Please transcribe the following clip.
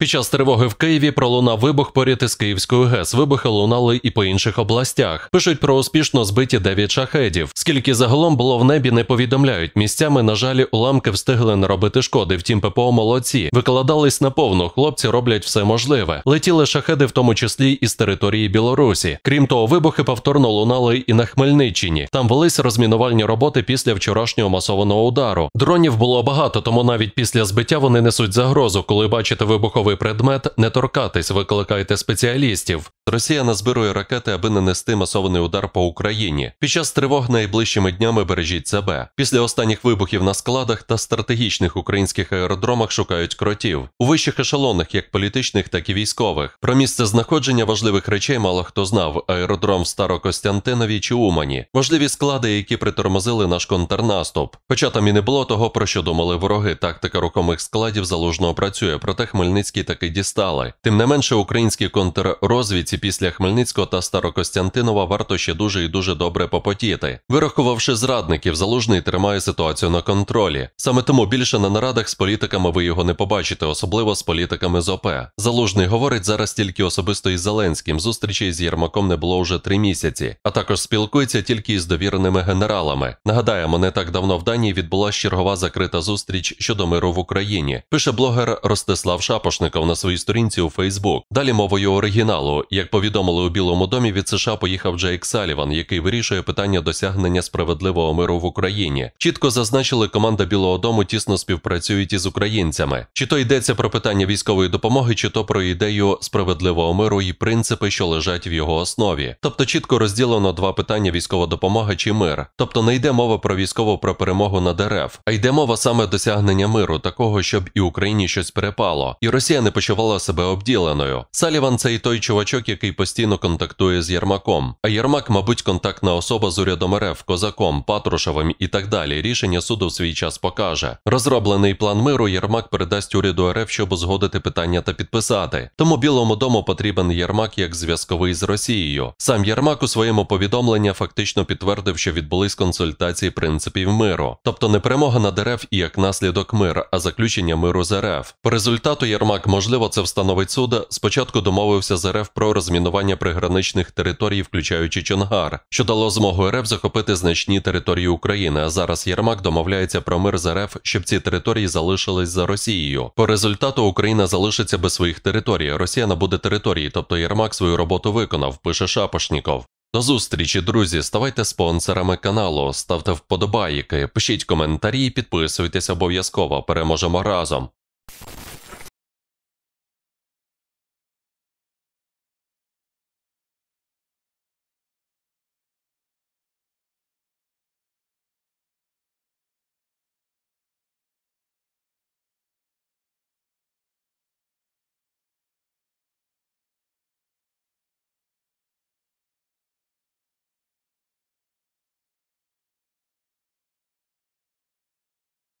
Під час тривоги в Києві пролунав вибух поряд із Київською ГЕС. Вибухи лунали і по інших областях. Пишуть про успішно збиті 9 шахедів. Скільки загалом було в небі, не повідомляють. Місцями, на жаль, уламки встигли наробити шкоди. Втім, ППО молодці викладались наповну. Хлопці роблять все можливе. Летіли шахеди, в тому числі із території Білорусі. Крім того, вибухи повторно лунали і на Хмельниччині. Там велись розмінувальні роботи після вчорашнього масованого удару. Дронів було багато, тому навіть після збиття вони несуть загрозу, коли бачите вибухові предмет, не торкатись, викликайте спеціалістів. Росія назбирує ракети, аби нанести масований удар по Україні. Під час тривог найближчими днями бережіть себе. Після останніх вибухів на складах та стратегічних українських аеродромах шукають кротів у вищих ешелонах, як політичних, так і військових. Про місце знаходження важливих речей мало хто знав: аеродром в Старокостянтинові чи Умані, важливі склади, які притормозили наш контрнаступ. Хоча там і не було того, про що думали вороги. Тактика рухомих складів залужно працює, проте Хмельницький таки дістали. Тим не менше, українські контррозвідці після Хмельницького та Старокостянтинова варто ще дуже і дуже добре попотіти. Вирахувавши зрадників, залужний тримає ситуацію на контролі. Саме тому більше на нарадах з політиками ви його не побачите, особливо з політиками з ОП. Залужний говорить зараз тільки особисто із Зеленським. Зустрічей з Єрмаком не було вже три місяці, а також спілкується тільки із довіреними генералами. Нагадаємо, не так давно в Данії відбулася чергова закрита зустріч щодо миру в Україні. Пише блогер Ростислав Шапошников на своїй сторінці у Фейсбук. Далі мовою оригіналу. Як як повідомили у Білому домі, від США поїхав Джейк Саліван, який вирішує питання досягнення справедливого миру в Україні. Чітко зазначили, команда Білого Дому тісно співпрацюють із українцями. Чи то йдеться про питання військової допомоги, чи то про ідею справедливого миру і принципи, що лежать в його основі. Тобто чітко розділено два питання: військова допомога чи мир. Тобто не йде мова про військову про перемогу на дерев, а йде мова саме досягнення миру, такого, щоб і Україні щось перепало, і Росія не почувала себе обділеною. Саліван це і той чувачок, який який постійно контактує з Єрмаком. А Єрмак, мабуть, контактна особа з урядом РФ, козаком, Патрушевим і так далі. Рішення суду в свій час покаже. Розроблений план миру Єрмак передасть уряду РФ, щоб узгодити питання та підписати. Тому Білому дому потрібен Єрмак як зв'язковий з Росією. Сам Єрмак у своєму повідомленні фактично підтвердив, що відбулись консультації принципів миру, тобто не перемога над РФ і як наслідок мир, а заключення миру з РФ. По результату Єрмак, можливо, це встановить суд, спочатку домовився з РФ про розмінування приграничних територій, включаючи Чонгар, що дало змогу РФ захопити значні території України. А зараз Єрмак домовляється про мир з РФ, щоб ці території залишились за Росією. По результату Україна залишиться без своїх територій. Росія набуде території, тобто Єрмак свою роботу виконав, пише Шапошніков. До зустрічі, друзі. Ставайте спонсорами каналу, ставте вподобайки, пишіть коментарі, підписуйтесь обов'язково. Переможемо разом.